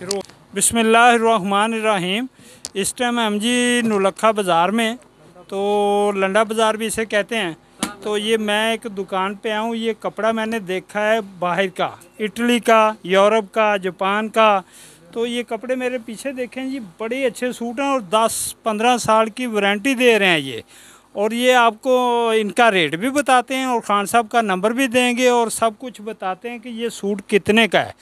बिसमीम इस टाइम हम जी नौलखा बाज़ार में तो लंडा बाज़ार भी इसे कहते हैं तो ये मैं एक दुकान पे आया हूँ ये कपड़ा मैंने देखा है बाहर का इटली का यूरोप का जापान का तो ये कपड़े मेरे पीछे देखें जी बड़े अच्छे सूट हैं और 10-15 साल की वारंटी दे रहे हैं ये और ये आपको इनका रेट भी बताते हैं और खान साहब का नंबर भी देंगे और सब कुछ बताते हैं कि ये सूट कितने का है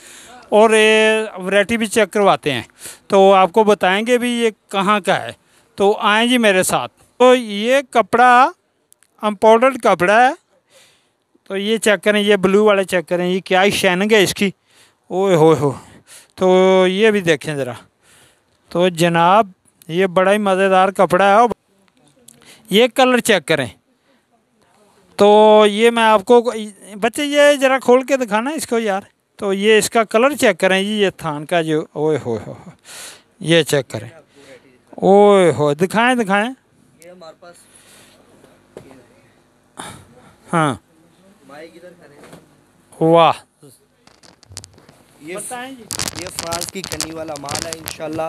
और ये वैरायटी भी चेक करवाते हैं तो आपको बताएंगे भी ये कहाँ का है तो आए जी मेरे साथ तो ये कपड़ा अम्पोर्टेड कपड़ा है तो ये चेक करें ये ब्लू वाले चेक करें ये क्या ही शैनिंग है इसकी ओए हो हो तो ये भी देखें ज़रा तो जनाब ये बड़ा ही मज़ेदार कपड़ा है ये कलर चेक करें तो ये मैं आपको बच्चे ये ज़रा खोल के दिखाना इसको यार तो ये इसका कलर चेक करें जी ये थान का जो ओए हो हो ये चेक करें ओए हो दिखाएं दिखाएं हाँ वाह ये ये फ्रांस की कनी वाला माल है इनशाला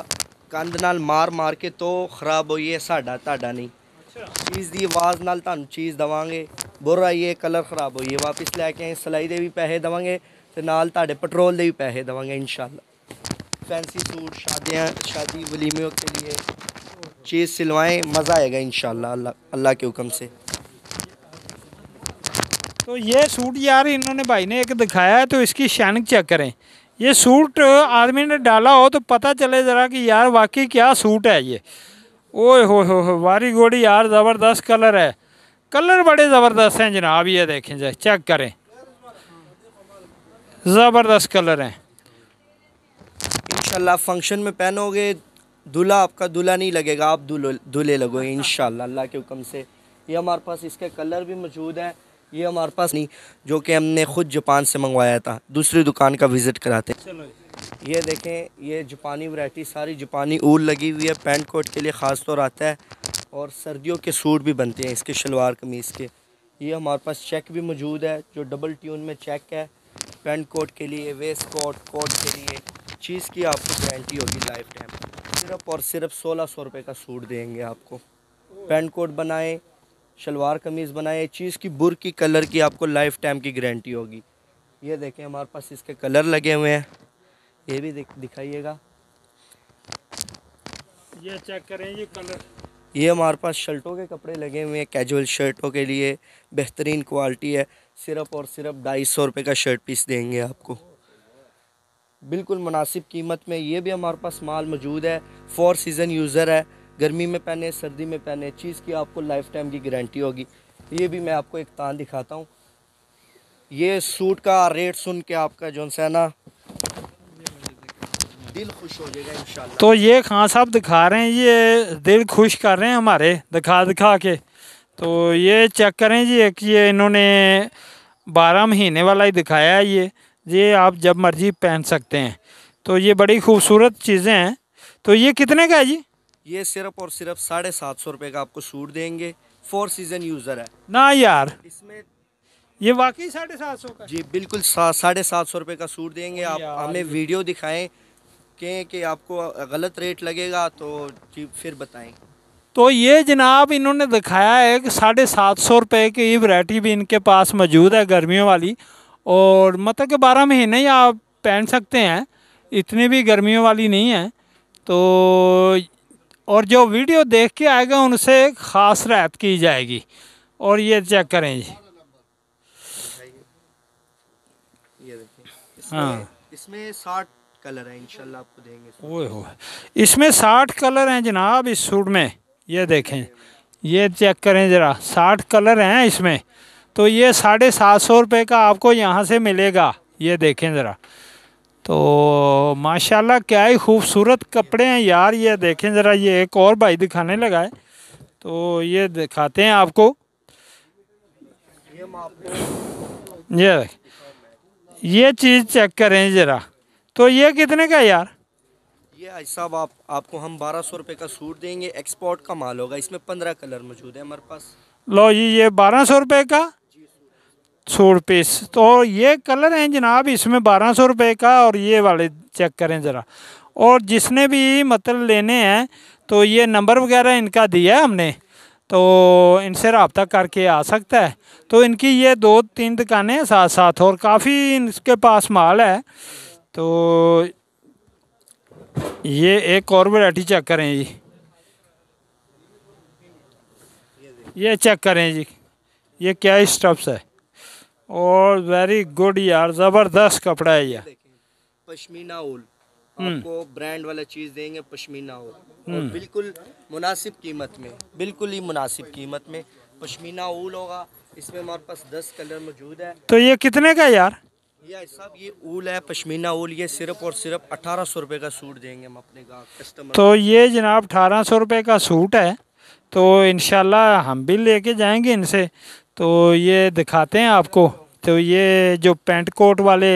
कंध नाल मार मार के तो खराब हो ये ਸਾਡਾ ताडा नहीं चीज़ की आवाज़ ना तुम चीज़ देवे बुर ਆਈ कलर खराब हो वापस लैके आए सिलाई दे भी पैसे देवे तो नाल ਦਵਾਂਗੇ ਤੇ ਨਾਲ ਤੁਹਾਡੇ ਪੈਟਰੋਲ ਦੇ ਵੀ फैंसी सूट शादियाँ शादी वलीमे के लिए चीज़ सिलवाएं मज़ा आएगा इन शाला अल्लाह के हुक्म से तो ये सूट यार इन्होंने भाई ने एक दिखाया है तो इसकी शैनिक चेक करें ये सूट आदमी ने डाला हो तो पता चले ज़रा कि यार वाकई क्या सूट है ये ओए हो हो हो वारी घोड़ी यार ज़बरदस्त कलर है कलर बड़े ज़बरदस्त हैं जनाब ये देखें जाए चेक करें ज़बरदस्त कलर हैं इनशाला फंक्शन में पहनोगे दूल्हा आपका दूल्हा नहीं लगेगा आप दूल्हे लगोगे इन अल्लाह के हुक्म से ये हमारे पास इसके कलर भी मौजूद हैं ये हमारे पास नहीं जो कि हमने ख़ुद जापान से मंगवाया था दूसरी दुकान का विज़िट कराते ये देखें ये जापानी वैरायटी सारी जापानी ऊल लगी हुई है पैंट कोट के लिए ख़ास तौर आता है और सर्दियों के सूट भी बनते हैं इसके शलवार कमीज़ के ये हमारे पास चेक भी मौजूद है जो डबल ट्यून में चेक है पैंट कोट के लिए वेस्ट कोट कोट के लिए चीज़ की आपको गारंटी होगी लाइफ टाइम सिर्फ और सिर्फ सोलह सौ रुपये का सूट देंगे आपको पैंट कोट बनाएँ शलवार कमीज़ बनाएँ चीज़ की बुर की कलर की आपको लाइफ टाइम की गारंटी होगी ये देखें हमारे पास इसके कलर लगे हुए हैं ये भी दिख, दिखाइएगा ये चेक करें ये कलर ये हमारे पास शर्टों के कपड़े लगे हुए हैं कैजुअल शर्टों के लिए बेहतरीन क्वालिटी है सिर्फ और सिर्फ ढाई सौ रुपये का शर्ट पीस देंगे आपको बिल्कुल मुनासिब कीमत में ये भी हमारे पास माल मौजूद है फोर सीज़न यूज़र है गर्मी में पहने सर्दी में पहने चीज़ की आपको लाइफ टाइम की गारंटी होगी ये भी मैं आपको एक तान दिखाता हूँ ये सूट का रेट सुन के आपका जो है ना दिल खुश हो जाएगा इंशाल्लाह तो ये खान साहब दिखा रहे हैं ये दिल खुश कर रहे हैं हमारे दिखा दिखा के तो ये चेक करें जी एक ये इन्होंने बारह महीने वाला ही दिखाया है ये ये आप जब मर्जी पहन सकते हैं तो ये बड़ी खूबसूरत चीज़ें हैं तो ये कितने का है जी ये सिर्फ और सिर्फ साढ़े सात सौ रुपये का आपको सूट देंगे फोर सीजन यूज़र है ना यार इसमें ये वाकई साढ़े सात सौ का जी बिल्कुल साढ़े सात सौ रुपये का सूट देंगे आप हमें वीडियो दिखाएं कहें कि आपको गलत रेट लगेगा तो जी फिर बताएं तो ये जनाब इन्होंने दिखाया है कि साढ़े सात सौ रुपये की वरायटी भी इनके पास मौजूद है गर्मियों वाली और मतलब कि बारह महीने ही आप पहन सकते हैं इतनी भी गर्मियों वाली नहीं है तो और जो वीडियो देख के आएगा उनसे ख़ास रायत की जाएगी और ये चेक करें जी हाँ इसमें साठ कलर है इनशाला आपको देंगे ओए हो इसमें साठ कलर हैं जनाब इस सूट में ये देखें ये चेक करें ज़रा साठ कलर हैं इसमें तो ये साढ़े सात सौ रुपये का आपको यहाँ से मिलेगा ये देखें ज़रा तो माशाल्लाह क्या ही खूबसूरत कपड़े हैं यार ये देखें ज़रा ये एक और भाई दिखाने लगा है तो ये दिखाते हैं आपको ये ये चीज़ चेक करें ज़रा तो ये कितने का यार ये साहब आप आपको हम बारह सौ रुपये का सूट देंगे एक्सपोर्ट का माल होगा इसमें पंद्रह कलर मौजूद है हमारे पास लो जी ये बारह सौ रुपये का सूट पीस तो ये कलर हैं जनाब इसमें बारह सौ रुपये का और ये वाले चेक करें ज़रा और जिसने भी मतलब लेने हैं तो ये नंबर वगैरह इनका दिया है हमने तो इनसे रबता करके आ सकता है तो इनकी ये दो तीन दुकानें साथ साथ और काफ़ी इनके पास माल है तो ये एक और वैरायटी चेक करें जी ये चेक करें जी ये क्या स्टफ्स है और वेरी गुड यार ज़बरदस्त कपड़ा है यार पश्मीना उल हम्म। आपको ब्रांड वाला चीज़ देंगे पश्मीना उल हम्म। बिल्कुल मुनासिब कीमत में बिल्कुल ही मुनासिब कीमत में पश्मीना उल होगा इसमें हमारे पास दस कलर मौजूद है तो ये कितने का यार ये साहब ये ऊल है पश्मीना ऊल ये सिर्फ और सिर्फ अठारह सौ रुपये का सूट देंगे हम अपने कस्टमर तो ये जनाब अठारह सौ रुपये का सूट है तो इन हम भी लेके जाएंगे इनसे तो ये दिखाते हैं आपको तो ये जो पेंट कोट वाले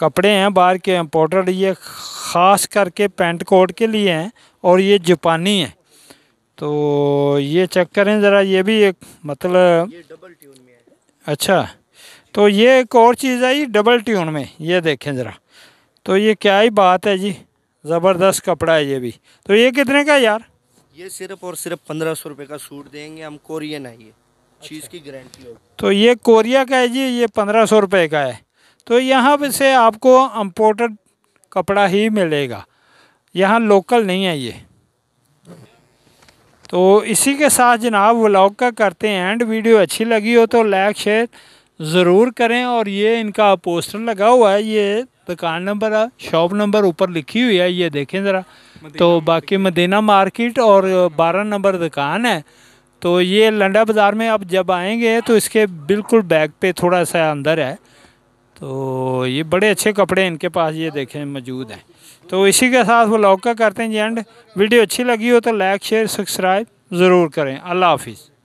कपड़े हैं बाहर के इम्पोर्टेड ये ख़ास करके पेंट कोट के लिए हैं और ये जापानी हैं तो ये चेक करें ज़रा ये भी एक मतलब अच्छा तो ये एक और चीज़ आई डबल ट्यून में ये देखें ज़रा तो ये क्या ही बात है जी ज़बरदस्त कपड़ा है ये भी तो ये कितने का यार ये सिर्फ और सिर्फ पंद्रह सौ रुपये का सूट देंगे हम कोरियन है ये अच्छा। चीज़ की गारंटी हो तो ये कोरिया का है जी ये पंद्रह सौ रुपये का है तो यहाँ से आपको इम्पोर्टेड कपड़ा ही मिलेगा यहाँ लोकल नहीं है ये तो इसी के साथ जनाब व्लॉग का करते हैं एंड वीडियो अच्छी लगी हो तो लाइक शेयर ज़रूर करें और ये इनका पोस्टर लगा हुआ है ये दुकान नंबर शॉप नंबर ऊपर लिखी हुई है ये देखें ज़रा तो बाकी मदीना मार्केट और बारह नंबर दुकान है तो ये लंडा बाज़ार में आप जब आएंगे तो इसके बिल्कुल बैग पे थोड़ा सा अंदर है तो ये बड़े अच्छे कपड़े इनके पास ये देखें मौजूद हैं तो इसी के साथ व्लॉग का करते हैं जी एंड वीडियो अच्छी लगी हो तो लाइक शेयर सब्सक्राइब ज़रूर करें अल्लाह हाफिज़